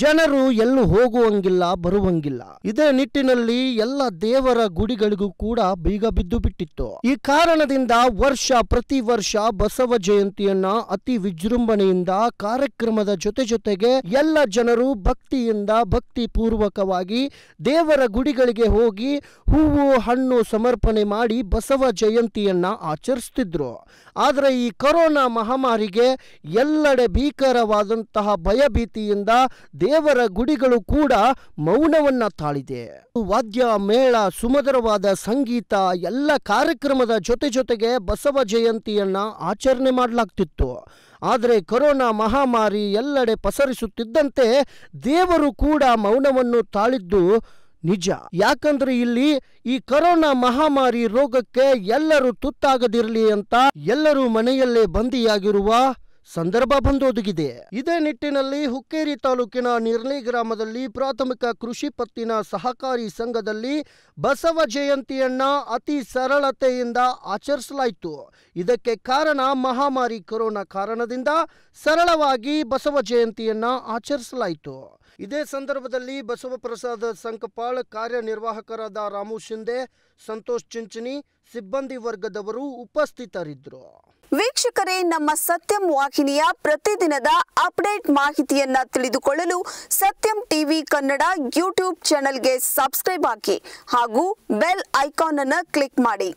ಜನರು ಎಲ್ಲೂ ಹೋಗುವಂಗಿಲ್ಲ ಬರುವಂಗಿಲ್ಲ ಇದೇ ನಿಟ್ಟಿನಲ್ಲಿ ಎಲ್ಲ ದೇವರ ಗುಡಿಗಳಿಗೂ ಕೂಡ ಬೀಗ ಬಿದ್ದು ಬಿಟ್ಟಿತ್ತು ಈ ಕಾರಣದಿಂದ ವರ್ಷ ಪ್ರತಿ ವರ್ಷ ಬಸವ ಜಯಂತಿಯನ್ನ ಅತಿ ವಿಜೃಂಭಣೆಯಿಂದ ಕಾರ್ಯಕ್ರಮದ ಜೊತೆ ಜೊತೆಗೆ ಎಲ್ಲ ಜನರು ಭಕ್ತಿಯಿಂದ ಭಕ್ತಿ ಪೂರ್ವಕವಾಗಿ ದೇವರ ಗುಡಿಗಳಿಗೆ ಹೋಗಿ ಹೂವು ಹಣ್ಣು ಸಮರ್ಪಣೆ ಮಾಡಿ ಬಸವ ಜಯಂತಿಯನ್ನ ಆಚರಿಸ್ತಿದ್ರು ಆದರೆ ಈ ಕೊರೋನಾ ಮಹಾಮಾರಿಗೆ ಎಲ್ಲೆಡೆ ಭೀಕರವಾದಂತಹ ಭಯಭೀತಿಯಿಂದ ದೇವರ ಗುಡಿಗಳು ಕೂಡ ಮೌನವನ್ನ ತಾಳಿದೆ ವಾದ್ಯ ಮೇಳ ಸುಮಧುರವಾದ ಸಂಗೀತ ಎಲ್ಲ ಕಾರ್ಯಕ್ರಮದ ಜೊತೆ ಜೊತೆಗೆ ಬಸವ ಜಯಂತಿಯನ್ನ ಆಚರಣೆ ಮಾಡಲಾಗ್ತಿತ್ತು ಆದರೆ ಕೊರೋನಾ ಮಹಾಮಾರಿ ಎಲ್ಲೆಡೆ ಪಸರಿಸುತ್ತಿದ್ದಂತೆ ದೇವರು ಕೂಡ ಮೌನವನ್ನು ತಾಳಿದ್ದು ನಿಜ ಯಾಕಂದ್ರೆ ಇಲ್ಲಿ ಈ ಕರೋನಾ ಮಹಾಮಾರಿ ರೋಗಕ್ಕೆ ಎಲ್ಲರೂ ತುತ್ತಾಗದಿರಲಿ ಅಂತ ಎಲ್ಲರೂ ಮನೆಯಲ್ಲೇ ಬಂದಿಯಾಗಿರುವ ಸಂದರ್ಭ ಬಂದೊದಗಿದೆ ಇದೇ ನಿಟ್ಟಿನಲ್ಲಿ ಹುಕ್ಕೇರಿ ತಾಲೂಕಿನ ನಿರ್ಲಿ ಗ್ರಾಮದಲ್ಲಿ ಪ್ರಾಥಮಿಕ ಕೃಷಿ ಪತ್ತಿನ ಸಹಕಾರಿ ಸಂಘದಲ್ಲಿ ಬಸವ ಜಯಂತಿಯನ್ನ ಅತಿ ಸರಳತೆಯಿಂದ ಆಚರಿಸಲಾಯಿತು ಇದಕ್ಕೆ ಕಾರಣ ಮಹಾಮಾರಿ ಕೊರೋನಾ ಕಾರಣದಿಂದ ಸರಳವಾಗಿ ಬಸವ ಜಯಂತಿಯನ್ನ ಆಚರಿಸಲಾಯಿತು ಇದೇ ಸಂದರ್ಭದಲ್ಲಿ ಬಸವ ಪ್ರಸಾದ ಸಂಕಪಾಳ್ ಕಾರ್ಯನಿರ್ವಾಹಕರಾದ ರಾಮು ಶಿಂದೆ ಸಂತೋಷ್ ಚಿಂಚನಿ ಸಿಬ್ಬಂದಿ ವರ್ಗದವರು ಉಪಸ್ಥಿತರಿದ್ದರು ವೀಕ್ಷಕರೇ ನಮ್ಮ ಸತ್ಯಂ ವಾಹಿನಿಯ ಪ್ರತಿದಿನದ ಅಪ್ಡೇಟ್ ಮಾಹಿತಿಯನ್ನ ತಿಳಿದುಕೊಳ್ಳಲು ಸತ್ಯಂ ಟಿವಿ ಕನ್ನಡ ಯೂಟ್ಯೂಬ್ ಚಾನೆಲ್ಗೆ ಸಬ್ಸ್ಕ್ರೈಬ್ ಹಾಕಿ ಹಾಗೂ ಬೆಲ್ ಐಕಾನ್ ಅನ್ನು ಕ್ಲಿಕ್ ಮಾಡಿ